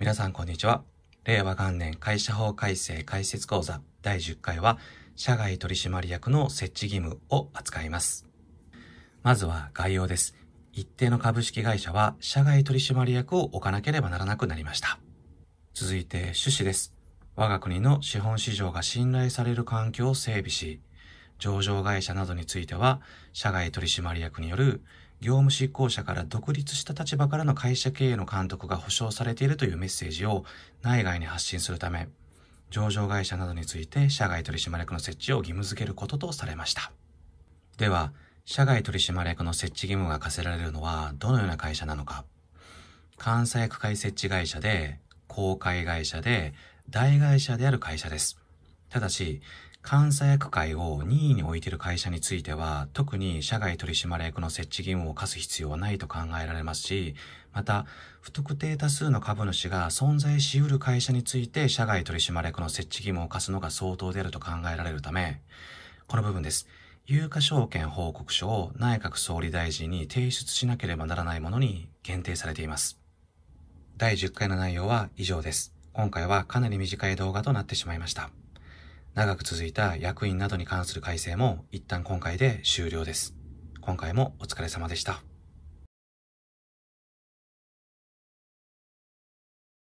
皆さんこんにちは。令和元年会社法改正解説講座第10回は、社外取締役の設置義務を扱います。まずは概要です。一定の株式会社は社外取締役を置かなければならなくなりました。続いて趣旨です。我が国の資本市場が信頼される環境を整備し、上場会社などについては、社外取締役による業務執行者から独立した立場からの会社経営の監督が保障されているというメッセージを内外に発信するため、上場会社などについて社外取締役の設置を義務付けることとされました。では、社外取締役の設置義務が課せられるのはどのような会社なのか。関西区会設置会社で、公開会社で、大会社である会社です。ただし、監査役会を任意に置いている会社については、特に社外取締役の設置義務を課す必要はないと考えられますし、また、不特定多数の株主が存在し得る会社について社外取締役の設置義務を課すのが相当であると考えられるため、この部分です。有価証券報告書を内閣総理大臣に提出しなければならないものに限定されています。第10回の内容は以上です。今回はかなり短い動画となってしまいました。長く続いた役員などに関する改正も一旦今回で終了です。今回もお疲れ様でした。